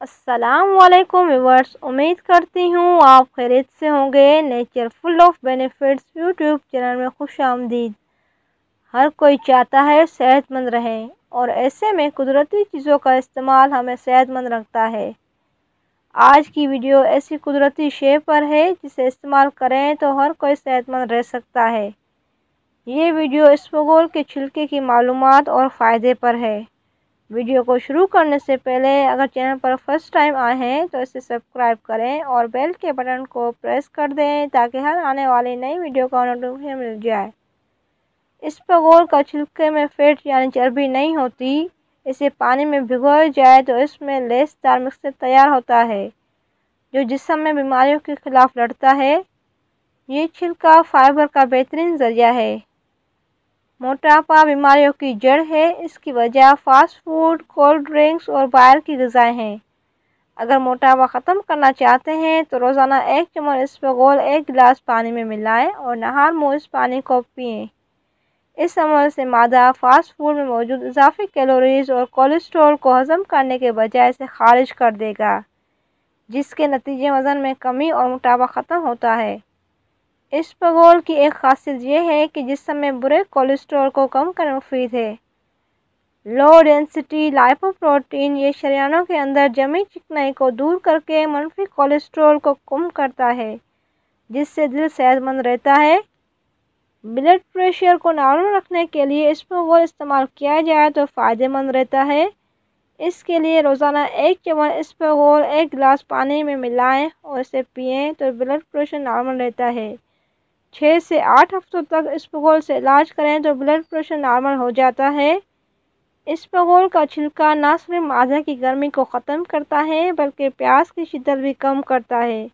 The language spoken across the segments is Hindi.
असलकम व्यूवर्स उम्मीद करती हूँ आप खैरियत से होंगे nature full of benefits YouTube channel में खुश आमदीद हर कोई चाहता है सेहतमंद रहें और ऐसे में कुदरती चीज़ों का इस्तेमाल हमें सेहतमंद रखता है आज की वीडियो ऐसी कुदरती शे पर है जिसे इस्तेमाल करें तो हर कोई सेहतमंद रह सकता है ये वीडियो इसबगोल के छिलके की मालूम और फ़ायदे पर है वीडियो को शुरू करने से पहले अगर चैनल पर फर्स्ट टाइम आए हैं तो इसे सब्सक्राइब करें और बेल के बटन को प्रेस कर दें ताकि हर आने वाली नई वीडियो का नोटिफिकेशन मिल जाए इस पगोल का छिलके में फेट यानी चर्बी नहीं होती इसे पानी में भिगोया जाए तो इसमें लेसदार मिक्सर तैयार होता है जो जिसम में बीमारियों के खिलाफ लड़ता है ये छिलका फाइबर का बेहतरीन ज़रिया है मोटापा बीमारियों की जड़ है इसकी वजह फास्ट फूड कोल्ड ड्रिंक्स और बाहर की गज़ाएँ हैं अगर मोटापा ख़त्म करना चाहते हैं तो रोज़ाना एक चम्मच इसबगोल एक गिलास पानी में मिलाएं और नहार मुँह इस पानी को पिएं इस अमल से मादा फास्ट फूड में मौजूद इजाफी कैलोरीज और कोलेस्ट्रॉल को हज़म करने के बजाय इसे खारिज कर देगा जिसके नतीजे वज़न में कमी और मोटापा ख़त्म होता है इस पगोल की एक खासियत यह है कि जिस समय बुरे कोलेस्ट्रॉल को कम करना मुफीद है लो डेंसिटी लाइपोप्रोटीन ये शरियानों के अंदर जमी चिकनाई को दूर करके मनफी कोलेस्ट्रॉल को कम करता है जिससे दिल सेहतमंद रहता है ब्लड प्रेशर को नॉर्मल रखने के लिए इसपगोल इस्तेमाल किया जाए तो फ़ायदेमंद रहता है इसके लिए रोज़ाना एक चम्मच इसपगोल एक गिलास पानी में मिलाएं और इसे पिएं तो ब्लड प्रेशर नॉर्मल रहता है छः से आठ हफ्तों तक इसबगोल से इलाज करें तो ब्लड प्रेशर नॉर्मल हो जाता है इसबगोल का छिलका न सिर्फ माजा की गर्मी को ख़त्म करता है बल्कि प्यास की शिद्दत भी कम करता है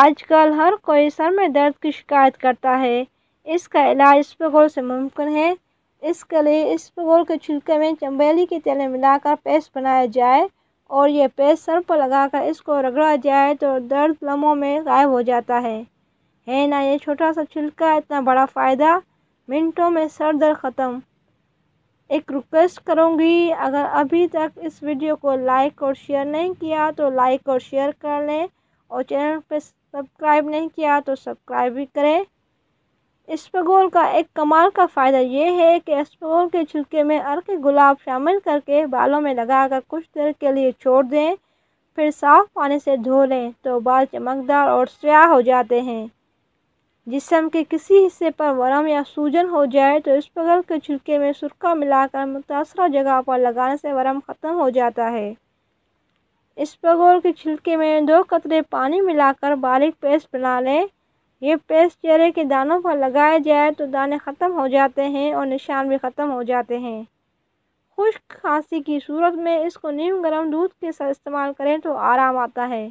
आजकल हर कोई सर में दर्द की शिकायत करता है इसका इलाज इसबगोल से मुमकिन है इसके लिए इसबगोल के छिलके में चंबेली के तेल मिलाकर पेस्ट बनाया जाए और यह पेस्ट सर पर लगाकर इसको रगड़ा जाए तो दर्द लम्हों में गायब हो जाता है है ना ये छोटा सा छिलका इतना बड़ा फ़ायदा मिनटों में सर दर ख़त्म एक रिक्वेस्ट करूँगी अगर अभी तक इस वीडियो को लाइक और शेयर नहीं किया तो लाइक और शेयर कर लें और चैनल पर सब्सक्राइब नहीं किया तो सब्सक्राइब भी करें इस्पगोल का एक कमाल का फ़ायदा ये है कि इस्पगोल के छिलके में अर्क गुलाब शामिल करके बालों में लगाकर कुछ देर के लिए छोड़ दें फिर साफ़ पानी से धो लें तो बाल चमकदार और स्याह हो जाते हैं जिसम के किसी हिस्से पर वरम या सूजन हो जाए तो इस पगल के छिलके में सुरखा मिलाकर मुतासर जगह पर लगाने से वरम ख़त्म हो जाता है इस पगल के छिलके में दो कतरे पानी मिलाकर बारीक पेस्ट बना लें यह पेस्ट चेहरे के दानों पर लगाया जाए तो दाने ख़त्म हो जाते हैं और निशान भी ख़त्म हो जाते हैं खुश खांसी की सूरत में इसको नीम गर्म दूध के साथ इस्तेमाल करें तो आराम आता है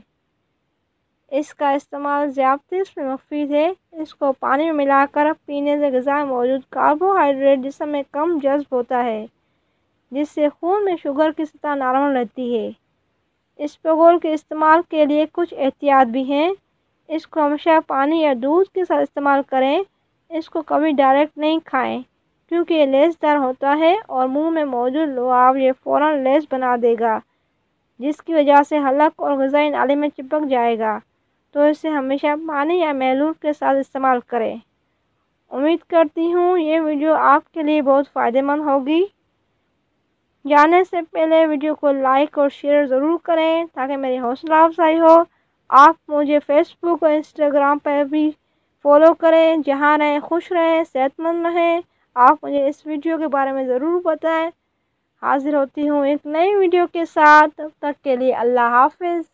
इसका इस्तेमाल ज्यादा इसमें मुफीद है इसको पानी में मिलाकर पीने से गज़ा मौजूद कार्बोहाइड्रेट जिसम में कम जज्ब होता है जिससे खून में शुगर की सतह नॉर्मल रहती है इस पगोल के इस्तेमाल के लिए कुछ एहतियात भी हैं इसको हमेशा पानी या दूध के साथ इस्तेमाल करें इसको कभी डायरेक्ट नहीं खाएं क्योंकि ये लेसदार होता है और मुंह में मौजूद लुआब ये फ़ौर लेस बना देगा जिसकी वजह से हलक और गज़ाई नाले में चिपक जाएगा तो इसे हमेशा पानी या मेलूर के साथ इस्तेमाल करें उम्मीद करती हूँ ये वीडियो आपके लिए बहुत फ़ायदेमंद होगी जाने से पहले वीडियो को लाइक और शेयर ज़रूर करें ताकि मेरी हौसला अफजाई हो आप मुझे फेसबुक और इंस्टाग्राम पर भी फॉलो करें जहाँ रहें खुश रहें सेहतमंद रहें आप मुझे इस वीडियो के बारे में ज़रूर बताएं हाजिर होती हूँ एक नई वीडियो के साथ तब तक के लिए अल्लाह हाफिज़